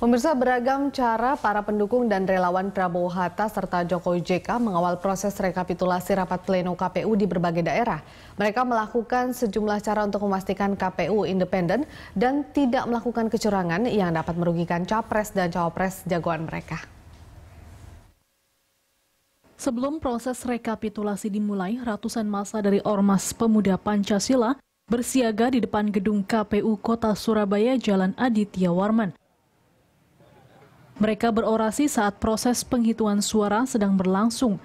Pemirsa beragam cara para pendukung dan relawan Prabowo Hatta serta Jokowi JK mengawal proses rekapitulasi rapat pleno KPU di berbagai daerah. Mereka melakukan sejumlah cara untuk memastikan KPU independen dan tidak melakukan kecurangan yang dapat merugikan capres dan cawapres jagoan mereka. Sebelum proses rekapitulasi dimulai, ratusan masa dari Ormas Pemuda Pancasila bersiaga di depan gedung KPU Kota Surabaya Jalan Aditya Warman. Mereka berorasi saat proses penghitungan suara sedang berlangsung.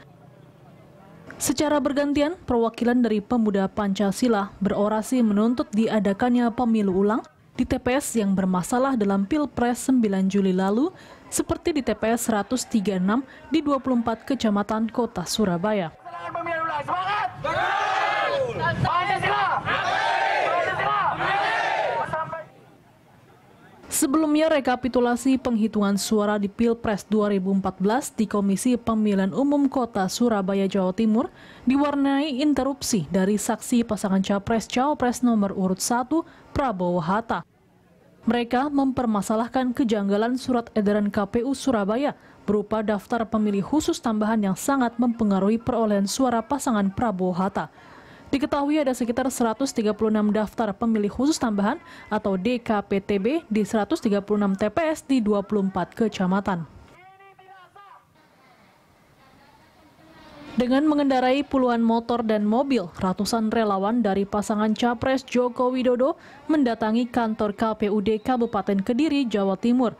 Secara bergantian, perwakilan dari pemuda Pancasila berorasi menuntut diadakannya pemilu ulang di TPS yang bermasalah dalam Pilpres 9 Juli lalu, seperti di TPS 136 di 24 kecamatan kota Surabaya. Sebelumnya rekapitulasi penghitungan suara di Pilpres 2014 di Komisi Pemilihan Umum Kota Surabaya Jawa Timur diwarnai interupsi dari saksi pasangan Capres-Cawapres nomor urut 1 Prabowo Hatta. Mereka mempermasalahkan kejanggalan surat edaran KPU Surabaya berupa daftar pemilih khusus tambahan yang sangat mempengaruhi perolehan suara pasangan Prabowo Hatta. Diketahui ada sekitar 136 daftar pemilih khusus tambahan atau DKPTB di 136 TPS di 24 kecamatan. Dengan mengendarai puluhan motor dan mobil, ratusan relawan dari pasangan Capres Joko Widodo mendatangi kantor KPUD Kabupaten Kediri, Jawa Timur.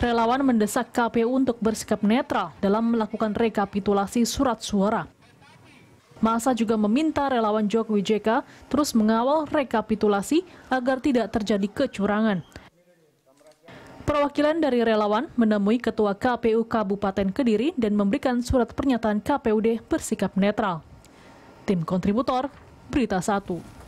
Relawan mendesak KPU untuk bersikap netral dalam melakukan rekapitulasi surat suara. Masa juga meminta relawan Jokowi JK terus mengawal rekapitulasi agar tidak terjadi kecurangan. Perwakilan dari relawan menemui Ketua KPU Kabupaten Kediri dan memberikan surat pernyataan KPUD bersikap netral. Tim kontributor, Berita 1.